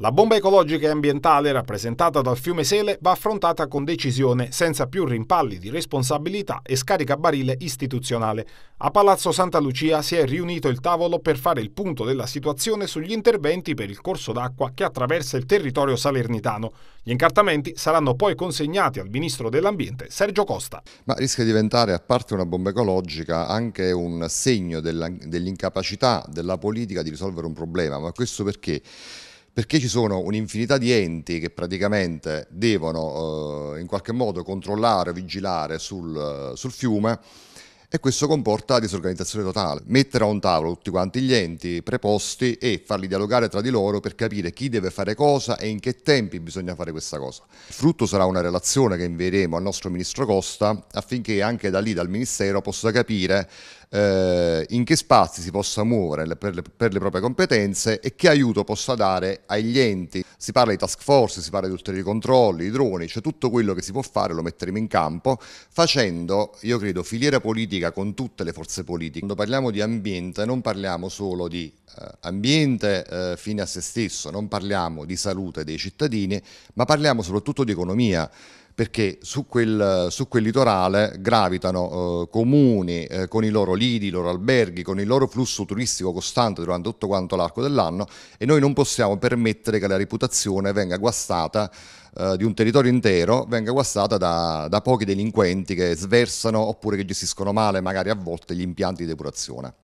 La bomba ecologica e ambientale rappresentata dal fiume Sele va affrontata con decisione, senza più rimpalli di responsabilità e scaricabarile istituzionale. A Palazzo Santa Lucia si è riunito il tavolo per fare il punto della situazione sugli interventi per il corso d'acqua che attraversa il territorio salernitano. Gli incartamenti saranno poi consegnati al ministro dell'Ambiente Sergio Costa. Ma rischia di diventare, a parte una bomba ecologica, anche un segno dell'incapacità della politica di risolvere un problema. Ma questo perché? perché ci sono un'infinità di enti che praticamente devono eh, in qualche modo controllare, vigilare sul, eh, sul fiume e questo comporta disorganizzazione totale. Mettere a un tavolo tutti quanti gli enti preposti e farli dialogare tra di loro per capire chi deve fare cosa e in che tempi bisogna fare questa cosa. Il frutto sarà una relazione che invieremo al nostro ministro Costa affinché anche da lì, dal ministero, possa capire eh, in che spazi si possa muovere per le, per le proprie competenze e che aiuto possa dare agli enti. Si parla di task force, si parla di ulteriori controlli, i droni, cioè tutto quello che si può fare lo metteremo in campo facendo, io credo, filiera politica politica con tutte le forze politiche. Quando parliamo di ambiente non parliamo solo di eh, ambiente eh, fine a se stesso, non parliamo di salute dei cittadini, ma parliamo soprattutto di economia perché su quel, su quel litorale gravitano eh, comuni eh, con i loro lidi, i loro alberghi, con il loro flusso turistico costante durante tutto quanto l'arco dell'anno e noi non possiamo permettere che la reputazione venga guastata eh, di un territorio intero, venga guastata da, da pochi delinquenti che sversano oppure che gestiscono male magari a volte gli impianti di depurazione.